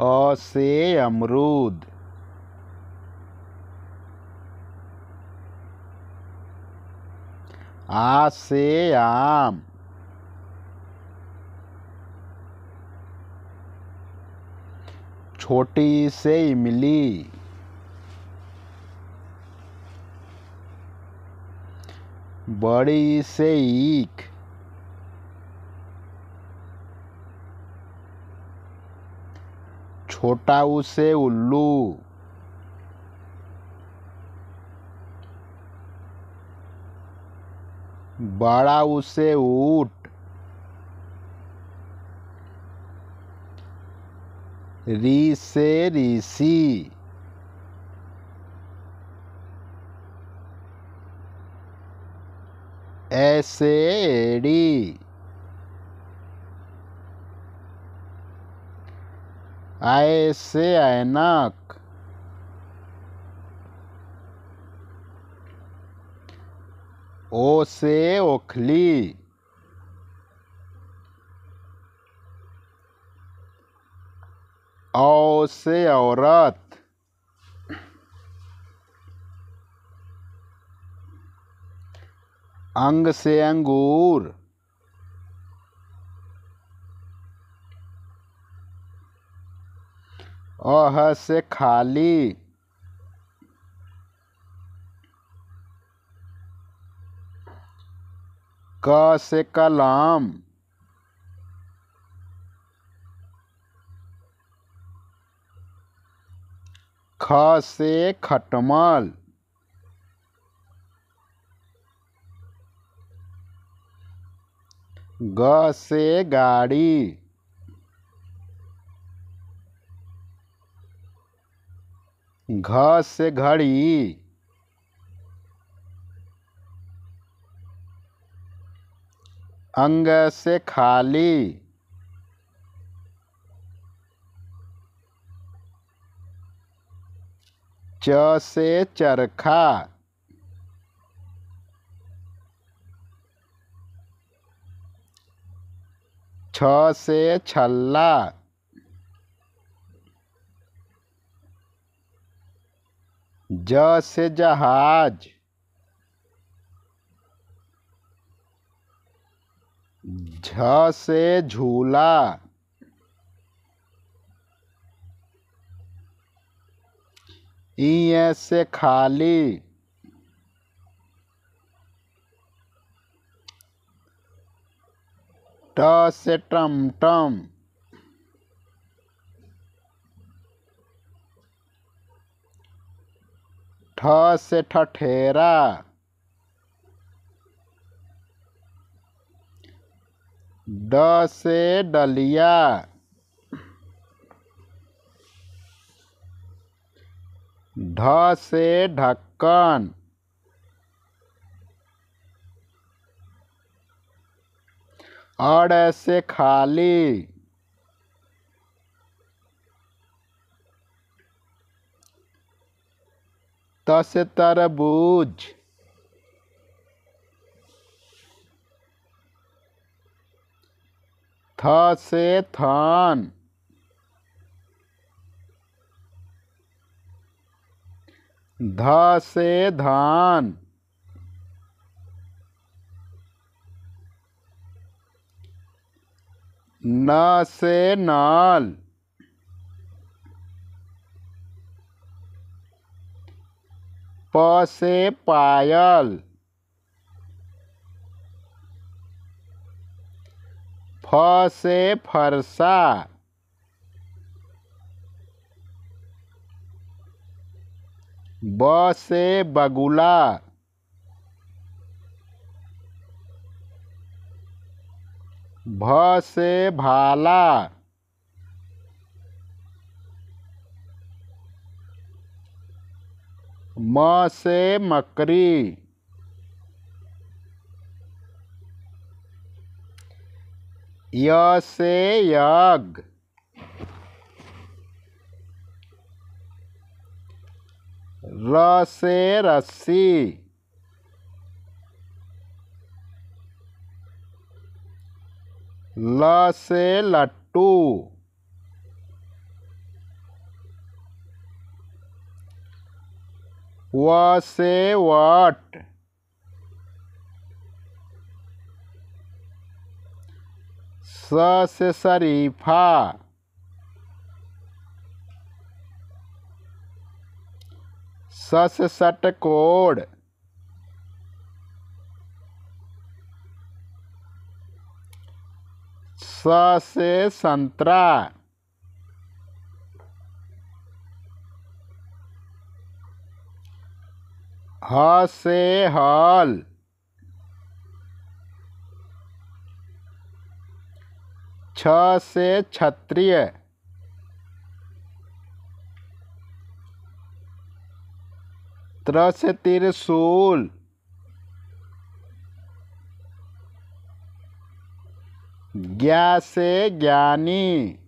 अ से अमरूद आ से आम छोटी से इमली बड़ी से ईख छोटा ऊ से उल्लू बड़ा ऊ से ऊट री से ऋषि ऐसे एड़ी आए से ऐनक ओ से ओखली औ से औरत अंग से अंगूर अह से खाली क से कलाम ख से खटमल ग से गाड़ी घ से घड़ी अंग से खाली च से चरखा छ से छल्ला ज से जहाज झ से झूला ई से खाली ट से टमटम ठ से ठठेरा ड से डलिया ढ से ढक्कन अड़ से खाली दस तरबूज थ से थान ध से धान न से नाल प से पायल फ से फरसा ब से बगुला भ से भाला म से मकरी य से याग र से रस्सी ल से लट्टू व से वाट स से शरीफा सस कोड स से संतरा हासे से छ से क्षत्रिय त्र से त्रिशूल ज्ञा से ज्ञानी